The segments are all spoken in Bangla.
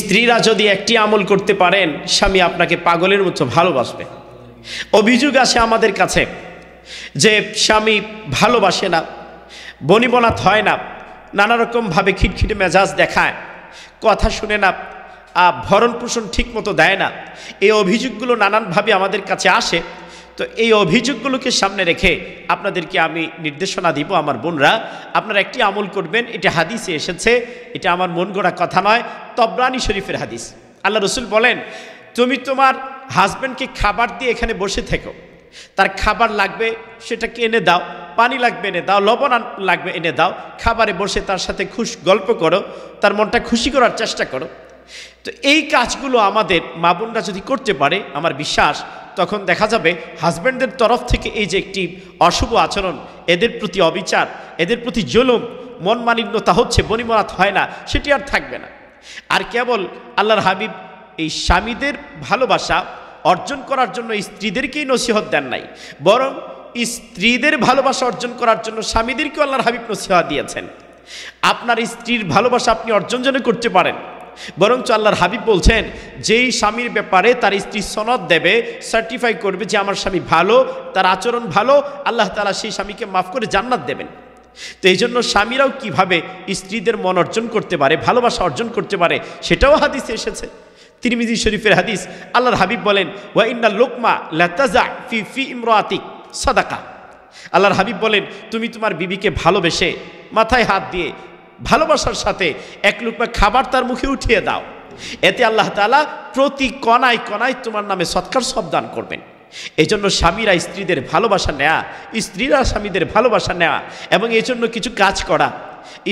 স্ত্রীরা যদি একটি আমল করতে পারেন স্বামী আপনাকে পাগলের মতো ভালোবাসবে অভিযোগ আসে আমাদের কাছে যে স্বামী ভালোবাসে না বনিবনাথ হয় না নানা রকমভাবে খিটখিটে মেজাজ দেখায় কথা শুনে না ভরণ পোষণ ঠিক মতো দেয় না এই অভিযোগগুলো নানানভাবে আমাদের কাছে আসে তো এই অভিযোগগুলোকে সামনে রেখে আপনাদেরকে আমি নির্দেশনা দিব আমার বোনরা আপনারা একটি আমল করবেন এটা হাদিসে এসেছে এটা আমার মন গড়া কথা নয় তবরানি শরীফের হাদিস আল্লাহ রসুল বলেন তুমি তোমার হাজব্যান্ডকে খাবার দিয়ে এখানে বসে থেকো তার খাবার লাগবে সেটাকে এনে দাও পানি লাগবে এনে দাও লবণ লাগবে এনে দাও খাবারে বসে তার সাথে খুশ গল্প করো তার মনটা খুশি করার চেষ্টা করো তো এই কাজগুলো আমাদের মা বোনরা যদি করতে পারে আমার বিশ্বাস তখন দেখা যাবে হাজব্যান্ডদের তরফ থেকে এই যে একটি অশুভ আচরণ এদের প্রতি অবিচার এদের প্রতি জলম মন মালিন্যতা হচ্ছে বনিমরাত হয় না সেটি আর থাকবে না আর কেবল আল্লাহর হাবিব এই স্বামীদের ভালোবাসা অর্জন করার জন্য স্ত্রীদেরকেই নসিহত দেন নাই বরং স্ত্রীদের ভালোবাসা অর্জন করার জন্য স্বামীদেরকেও আল্লাহর হাবিব নসিহা দিয়েছেন আপনার স্ত্রীর ভালোবাসা আপনি অর্জন যেন করতে পারেন বরঞ্চ আল্লাহর হাবিব বলছেন যেই স্বামীর ব্যাপারে তার স্ত্রী সনদ দেবে সার্টিফাই করবে যে আমার স্বামী ভালো তার আচরণ ভালো আল্লাহ তালা সেই স্বামীকে মাফ করে জান্নাত দেবেন তো এই জন্য স্বামীরাও কীভাবে স্ত্রীদের মন অর্জন করতে পারে ভালোবাসা অর্জন করতে পারে সেটাও হাদিস এসেছে তিরমিজি শরীফের হাদিস আল্লাহর হাবিব বলেন ওয়া ইন্না লোকমা লাতাজা ফি ফি ইমরাতিক সাদাকা আল্লাহর হাবিব বলেন তুমি তোমার বিবিকে ভালোবেসে মাথায় হাত দিয়ে ভালোবাসার সাথে এক লুকমা খাবার তার মুখে উঠিয়ে দাও এতে আল্লাহ তালা প্রতি কণায় কণায় তোমার নামে সৎকার সব দান করবেন এই জন্য স্বামীরা স্ত্রীদের ভালোবাসা নেয়া স্ত্রীরা স্বামীদের ভালোবাসা নেয়া এবং এই জন্য কিছু কাজ করা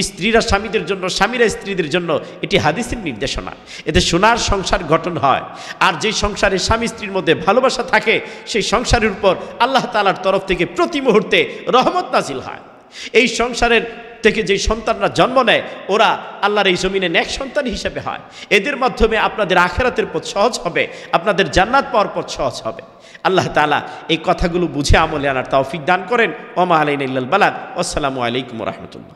স্ত্রীরা স্বামীদের জন্য স্বামীরা স্ত্রীদের জন্য এটি হাদিসের নির্দেশনা এতে সোনার সংসার গঠন হয় আর যে সংসারে স্বামী স্ত্রীর মধ্যে ভালোবাসা থাকে সেই সংসারের উপর আল্লাহ তালার তরফ থেকে প্রতি মুহূর্তে রহমত নাজিল হয় এই সংসারের থেকে যে সন্তানরা জন্ম নেয় ওরা আল্লাহর এই জমিনে ন্যাক সন্তান হিসেবে হয় এদের মাধ্যমে আপনাদের আখেরাতের পথ সহজ হবে আপনাদের জান্নাত পাওয়ার পথ সহজ হবে আল্লাহ তালা এই কথাগুলো বুঝে আমলে আনার তাওফিক দান করেন ওমা আলাইন ইল্লাল বালাক আসসালামু আলাইকুম রহমতুল্লাহ